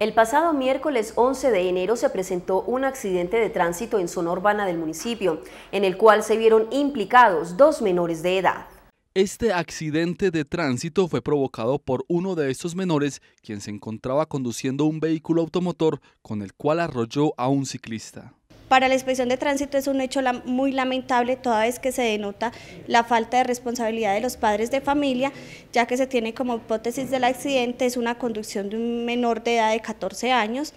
El pasado miércoles 11 de enero se presentó un accidente de tránsito en zona urbana del municipio, en el cual se vieron implicados dos menores de edad. Este accidente de tránsito fue provocado por uno de estos menores, quien se encontraba conduciendo un vehículo automotor con el cual arrolló a un ciclista. Para la inspección de tránsito es un hecho muy lamentable toda vez que se denota la falta de responsabilidad de los padres de familia, ya que se tiene como hipótesis del accidente es una conducción de un menor de edad de 14 años.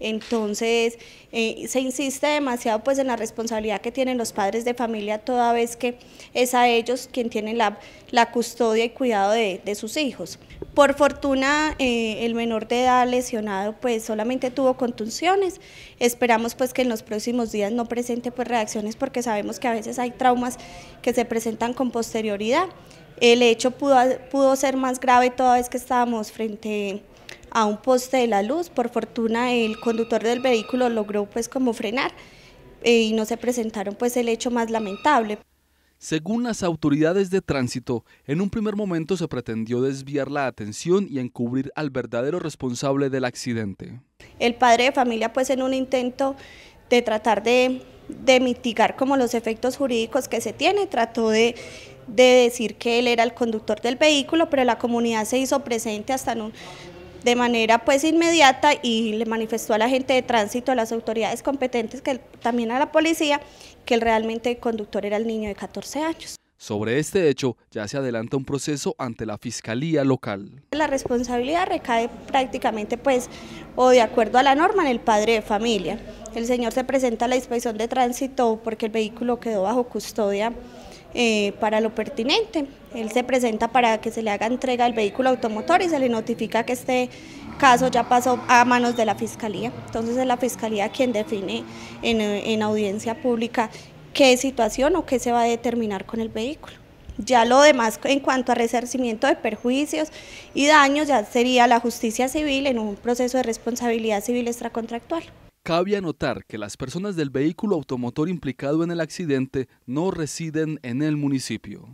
Entonces, eh, se insiste demasiado pues en la responsabilidad que tienen los padres de familia toda vez que es a ellos quien tienen la, la custodia y cuidado de, sus hijos. Por fortuna, eh, el menor de edad lesionado pues solamente tuvo contunciones. Esperamos pues que en los próximos días no presente pues reacciones porque sabemos que a veces hay traumas que se presentan con posterioridad. El hecho pudo, pudo ser más grave toda vez que estábamos frente a un poste de la luz. Por fortuna el conductor del vehículo logró pues como frenar eh, y no se presentaron pues el hecho más lamentable. Según las autoridades de tránsito, en un primer momento se pretendió desviar la atención y encubrir al verdadero responsable del accidente. El padre de familia pues en un intento de tratar de, mitigar como los efectos jurídicos que se tiene, trató de decir que él era el conductor del vehículo, pero la comunidad se hizo presente hasta en un de manera pues inmediata y le manifestó a la gente de tránsito, a las autoridades competentes, que también a la policía, que el realmente conductor era el niño de 14 años. Sobre este hecho ya se adelanta un proceso ante la Fiscalía Local. La responsabilidad recae prácticamente pues o de acuerdo a la norma en el padre de familia. El señor se presenta a la inspección de tránsito porque el vehículo quedó bajo custodia eh, para lo pertinente. Él se presenta para que se le haga entrega del vehículo automotor y se le notifica que este caso ya pasó a manos de la Fiscalía. Entonces es la Fiscalía quien define en, en audiencia pública qué situación o qué se va a determinar con el vehículo. Ya lo demás en cuanto a resarcimiento de perjuicios y daños ya sería la justicia civil en un proceso de responsabilidad civil extracontractual. Cabe anotar que las personas del vehículo automotor implicado en el accidente no residen en el municipio.